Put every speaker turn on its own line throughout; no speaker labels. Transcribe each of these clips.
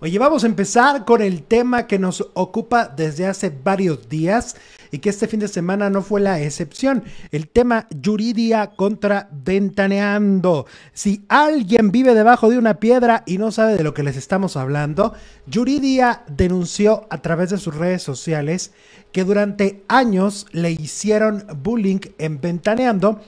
Oye, vamos a empezar con el tema que nos ocupa desde hace varios días y que este fin de semana no fue la excepción. El tema Yuridia contra Ventaneando. Si alguien vive debajo de una piedra y no sabe de lo que les estamos hablando, Yuridia denunció a través de sus redes sociales que durante años le hicieron bullying en Ventaneando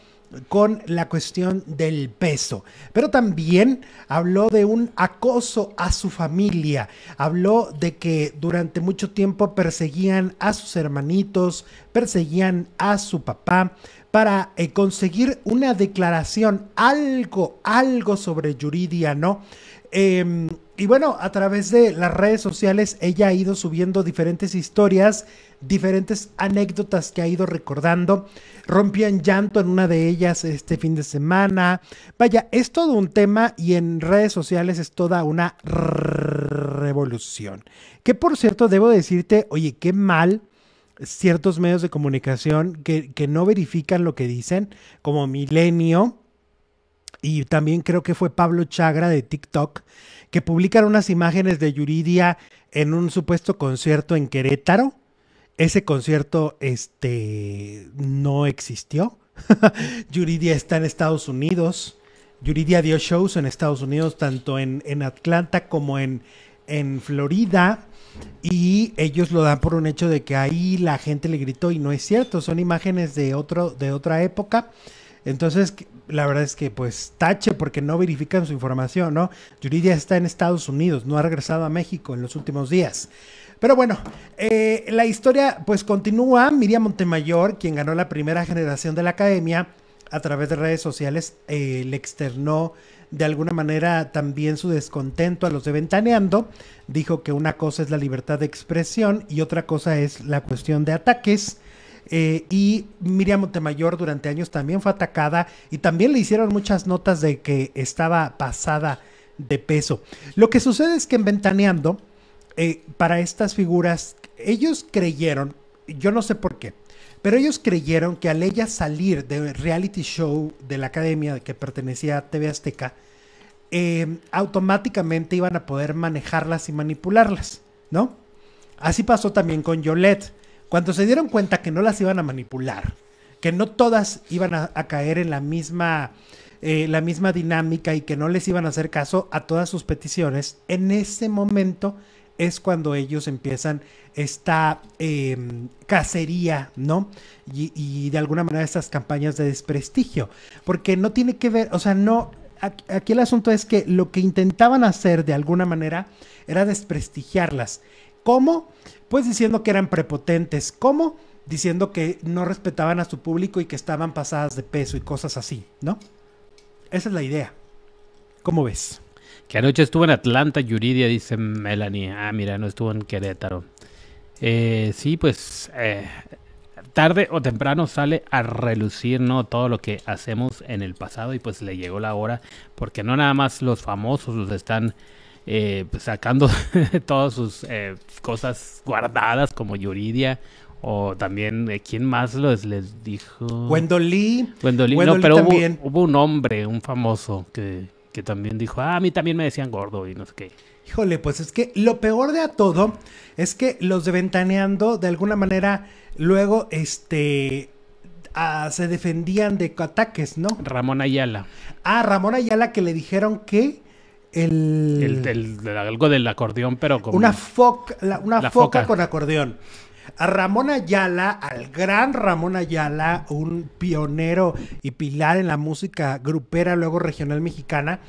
con la cuestión del peso, pero también habló de un acoso a su familia, habló de que durante mucho tiempo perseguían a sus hermanitos, perseguían a su papá para eh, conseguir una declaración, algo, algo sobre Yuridia, ¿no? Em, y bueno, a través de las redes sociales ella ha ido subiendo diferentes historias, diferentes anécdotas que ha ido recordando. Rompían en llanto en una de ellas este fin de semana. Vaya, es todo un tema y en redes sociales es toda una revolución. Que por cierto, debo decirte, oye, qué mal ciertos medios de comunicación que, que no verifican lo que dicen, como Milenio y también creo que fue Pablo Chagra de TikTok, que publicaron unas imágenes de Yuridia en un supuesto concierto en Querétaro. Ese concierto este, no existió. Yuridia está en Estados Unidos. Yuridia dio shows en Estados Unidos, tanto en, en Atlanta como en, en Florida. Y ellos lo dan por un hecho de que ahí la gente le gritó y no es cierto, son imágenes de, otro, de otra época. Entonces, la verdad es que pues tache porque no verifican su información, ¿no? Yuridia está en Estados Unidos, no ha regresado a México en los últimos días. Pero bueno, eh, la historia pues continúa. Miriam Montemayor, quien ganó la primera generación de la academia, a través de redes sociales eh, le externó de alguna manera también su descontento a los de Ventaneando. Dijo que una cosa es la libertad de expresión y otra cosa es la cuestión de ataques. Eh, y Miriam Montemayor durante años también fue atacada y también le hicieron muchas notas de que estaba pasada de peso. Lo que sucede es que en Ventaneando, eh, para estas figuras, ellos creyeron, yo no sé por qué, pero ellos creyeron que al ella salir del reality show de la academia que pertenecía a TV Azteca, eh, automáticamente iban a poder manejarlas y manipularlas, ¿no? Así pasó también con Yolette. Cuando se dieron cuenta que no las iban a manipular, que no todas iban a, caer en la misma, eh, la misma dinámica y que no les iban a hacer caso a todas sus peticiones, en ese momento es cuando ellos empiezan esta em, cacería, ¿no? Y, y, de alguna manera estas campañas de desprestigio, porque no tiene que ver, o sea, no, aquí el asunto es que lo que intentaban hacer de alguna manera era desprestigiarlas ¿Cómo? Pues diciendo que eran prepotentes. ¿Cómo? Diciendo que no respetaban a su público y que estaban pasadas de peso y cosas así, ¿no? Esa es la idea.
¿Cómo ves? Que anoche estuvo en Atlanta, Yuridia, dice Melanie. Ah, mira, no estuvo en Querétaro. Eh, sí, pues eh, tarde o temprano sale a relucir ¿no? todo lo que hacemos en el pasado y pues le llegó la hora porque no nada más los famosos los están eh, pues, sacando todas sus eh, cosas guardadas como Yuridia o también, eh, ¿quién más los, les dijo? Wendolí. Wendolí, no, pero Hubo, un hombre, un famoso, que, que también dijo, ah, a mí también me decían gordo y no sé qué. Híjole, pues
es que lo peor de a todo es que los de Ventaneando, de alguna manera, luego, este, ah, se defendían de ataques, ¿no?
Ramón Ayala.
Ah, Ramón Ayala que le dijeron que el,
algo del acordeón, pero como una,
foca, una foca, con acordeón. A Ramón Ayala, al gran Ramón Ayala, un pionero y pilar en la música grupera, luego regional mexicana,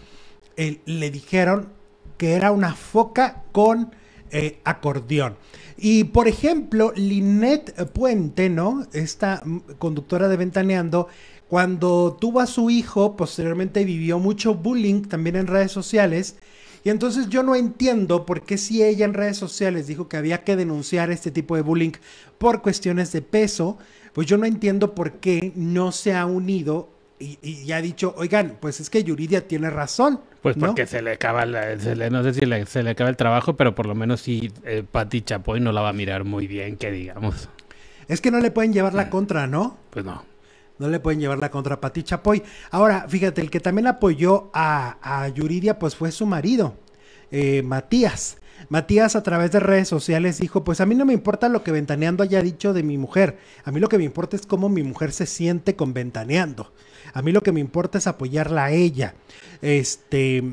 eh, le dijeron que era una foca con eh, acordeón. Y por ejemplo, Linette Puente, ¿no? Esta conductora de Ventaneando, cuando tuvo a su hijo, posteriormente vivió mucho bullying también en redes sociales. Y entonces yo no entiendo por qué si ella en redes sociales dijo que había que denunciar este tipo de bullying por cuestiones de peso, pues yo no entiendo por qué no se ha unido y, ha dicho, oigan, pues es que Yuridia tiene razón.
Pues porque se le acaba, no sé si se le acaba el trabajo, pero por lo menos si eh, Chapoy no la va a mirar muy bien, que digamos.
Es que no le pueden llevar la eh. contra, ¿no? Pues no. No le pueden llevar la contra Pati Chapoy. Ahora, fíjate, el que también apoyó a, a Yuridia, pues fue su marido, eh, Matías. Matías a través de redes sociales dijo, pues a mí no me importa lo que Ventaneando haya dicho de mi mujer, a mí lo que me importa es cómo mi mujer se siente con Ventaneando, a mí lo que me importa es apoyarla a ella. Este,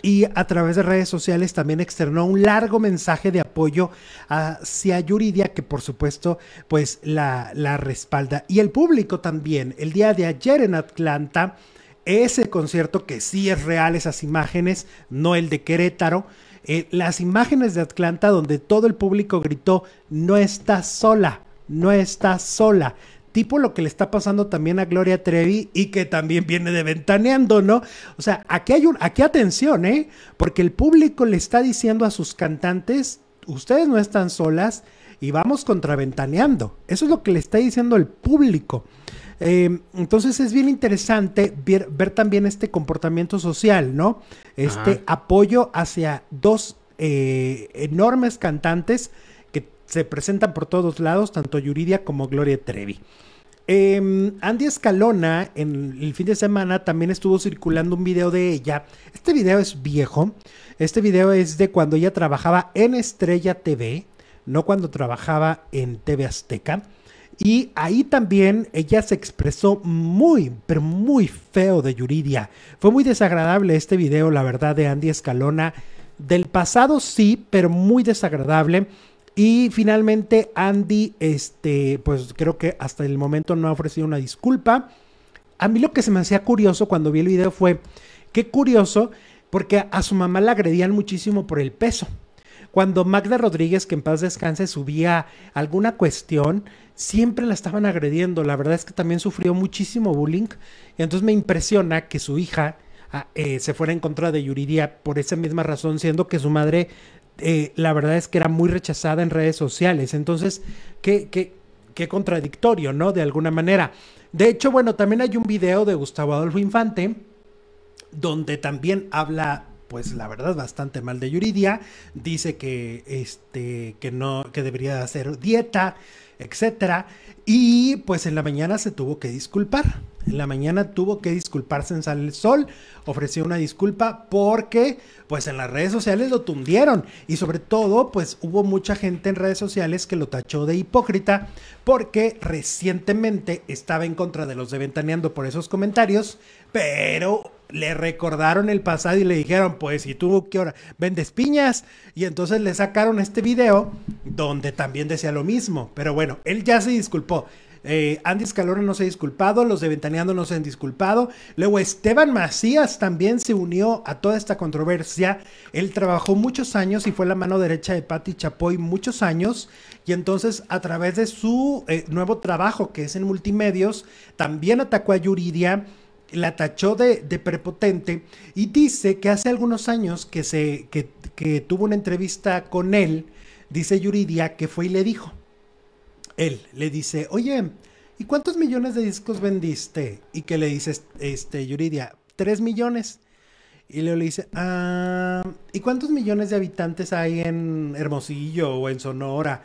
y a través de redes sociales también externó un largo mensaje de apoyo hacia Yuridia, que por supuesto pues la, respalda. Y el público también, el día de ayer en Atlanta, ese concierto que sí es real, esas imágenes, no el de Querétaro, eh, las imágenes de Atlanta donde todo el público gritó, no está sola, no está sola tipo lo que le está pasando también a Gloria Trevi y que también viene de ventaneando, ¿no? O sea, aquí hay un, aquí atención, ¿eh? Porque el público le está diciendo a sus cantantes, ustedes no están solas y vamos contraventaneando. Eso es lo que le está diciendo el público. Eh, entonces es bien interesante ver, también este comportamiento social, ¿no? Este apoyo hacia dos eh, enormes cantantes se presentan por todos lados, tanto Yuridia como Gloria Trevi. Em, Andy Escalona en el fin de semana también estuvo circulando un video de ella. Este video es viejo. Este video es de cuando ella trabajaba en Estrella TV, no cuando trabajaba en TV Azteca. Y ahí también ella se expresó muy, pero muy feo de Yuridia. Fue muy desagradable este video, la verdad, de Andy Escalona. Del pasado sí, pero muy desagradable. Y finalmente Andy, este, pues creo que hasta el momento no ha ofrecido una disculpa. A mí lo que se me hacía curioso cuando vi el video fue, qué curioso, porque a su mamá la agredían muchísimo por el peso. Cuando Magda Rodríguez, que en paz descanse, subía alguna cuestión, siempre la estaban agrediendo. La verdad es que también sufrió muchísimo bullying. Y entonces me impresiona que su hija, ah, eh, se fuera en contra de Yuridia por esa misma razón, siendo que su madre eh, la verdad es que era muy rechazada en redes sociales. Entonces, qué, qué, qué contradictorio, ¿no? De alguna manera. De hecho, bueno, también hay un video de Gustavo Adolfo Infante donde también habla pues la verdad bastante mal de Yuridia, dice que este que no que debería hacer dieta, etcétera, y pues en la mañana se tuvo que disculpar. En la mañana tuvo que disculparse en Sal el Sol, ofreció una disculpa porque pues en las redes sociales lo tundieron y sobre todo pues hubo mucha gente en redes sociales que lo tachó de hipócrita porque recientemente estaba en contra de los de Ventaneando por esos comentarios, pero le recordaron el pasado y le dijeron, pues, ¿y tú qué hora? ¿Vendes piñas? Y entonces le sacaron este video donde también decía lo mismo. Pero bueno, él ya se disculpó. Eh, Andy Escalona no se ha disculpado, los de Ventaneando no se han disculpado. Luego Esteban Macías también se unió a toda esta controversia. Él trabajó muchos años y fue la mano derecha de Patti Chapoy muchos años. Y entonces a través de su eh, nuevo trabajo que es en multimedios, también atacó a Yuridia la tachó de, prepotente y dice que hace algunos años que, se, que, tuvo una entrevista con él, dice Yuridia, que fue y le dijo, él le dice, oye, ¿y cuántos millones de discos vendiste? Y que le dice este, Yuridia, tres millones. Y le dice, ah, ¿y cuántos millones de habitantes hay en Hermosillo o en Sonora?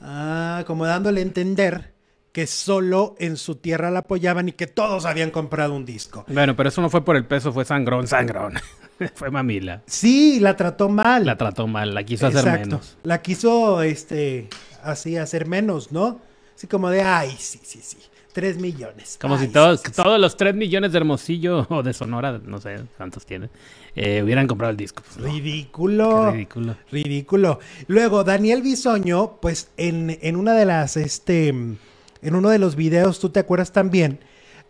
Ah, como dándole a entender que solo en su tierra la apoyaban y que todos habían comprado un disco.
Bueno, pero eso no fue por el peso, fue sangrón, sangrón.
fue mamila.
Sí, la trató mal. La trató mal, la quiso hacer menos.
La quiso, este, así, hacer menos, ¿no? Así como de, ay, sí, sí, sí. Tres millones. Como si
todos, todos los tres millones de Hermosillo o de Sonora, no sé cuántos tienen, eh, hubieran comprado el disco. Pues, ridículo. ridículo.
Ridículo. Luego, Daniel Bisoño, pues en, en una de las, este en uno de los videos, tú te acuerdas también,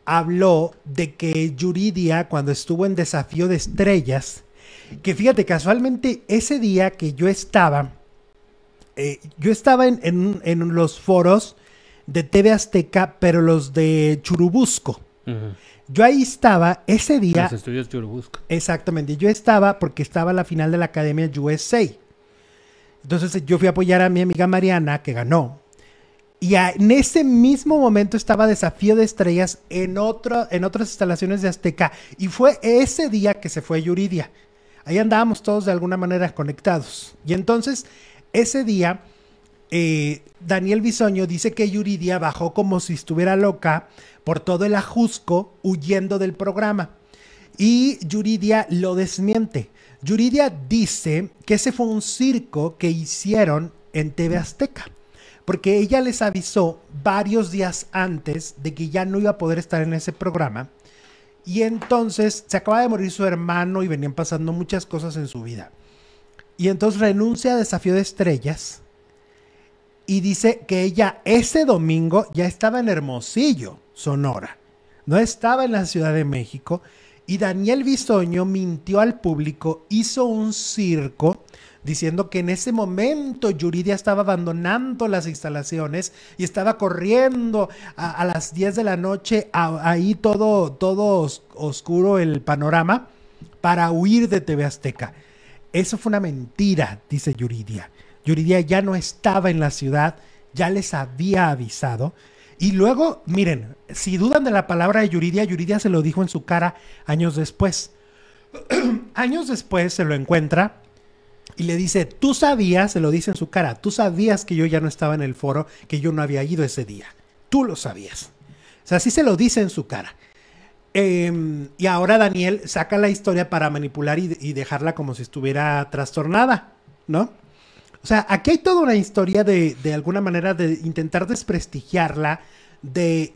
habló de que Yuridia, cuando estuvo en Desafío de Estrellas, que fíjate, casualmente ese día que yo estaba, eh, yo estaba en, los foros de TV Azteca, pero los de Churubusco. Yo ahí estaba ese día. Los
estudios Churubusco.
Exactamente. Yo estaba porque estaba la final de la Academia USA. Entonces yo fui a apoyar a mi amiga Mariana, que ganó. Y en ese mismo momento estaba Desafío de Estrellas en, otro, en otras instalaciones de Azteca. Y fue ese día que se fue Yuridia. Ahí andábamos todos de alguna manera conectados. Y entonces, ese día, eh, Daniel Bisoño dice que Yuridia bajó como si estuviera loca por todo el ajusco huyendo del programa. Y Yuridia lo desmiente. Yuridia dice que ese fue un circo que hicieron en TV Azteca porque ella les avisó varios días antes de que ya no iba a poder estar en ese programa. Y entonces se acaba de morir su hermano y venían pasando muchas cosas en su vida. Y entonces renuncia a Desafío de Estrellas y dice que ella ese domingo ya estaba en Hermosillo, Sonora. No estaba en la Ciudad de México y Daniel Bisoño mintió al público, hizo un circo diciendo que en ese momento Yuridia estaba abandonando las instalaciones y estaba corriendo a, las 10 de la noche, ahí todo, todo oscuro el panorama, para huir de TV Azteca. Eso fue una mentira, dice Yuridia. Yuridia ya no estaba en la ciudad, ya les había avisado y luego, miren, si dudan de la palabra de Yuridia, Yuridia se lo dijo en su cara años después. años después se lo encuentra y le dice, tú sabías, se lo dice en su cara, tú sabías que yo ya no estaba en el foro, que yo no había ido ese día. Tú lo sabías. O sea, así se lo dice en su cara. Em, y ahora Daniel saca la historia para manipular y dejarla como si estuviera trastornada, ¿no? O sea, aquí hay toda una historia de, de alguna manera, de intentar desprestigiarla, de,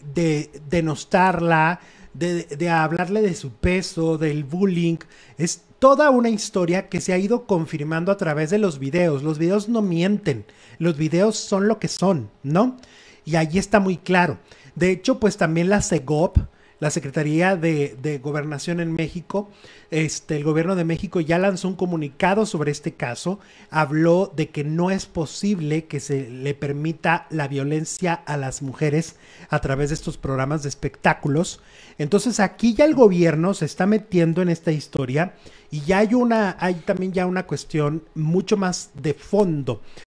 denostarla, de, de hablarle de su peso, del bullying. Es toda una historia que se ha ido confirmando a través de los videos. Los videos no mienten, los videos son lo que son, ¿no? Y ahí está muy claro. De hecho, pues también la Segop la Secretaría de, Gobernación en México, este, el gobierno de México ya lanzó un comunicado sobre este caso, habló de que no es posible que se le permita la violencia a las mujeres a través de estos programas de espectáculos. Entonces aquí ya el gobierno se está metiendo en esta historia y ya hay una, hay también ya una cuestión mucho más de fondo.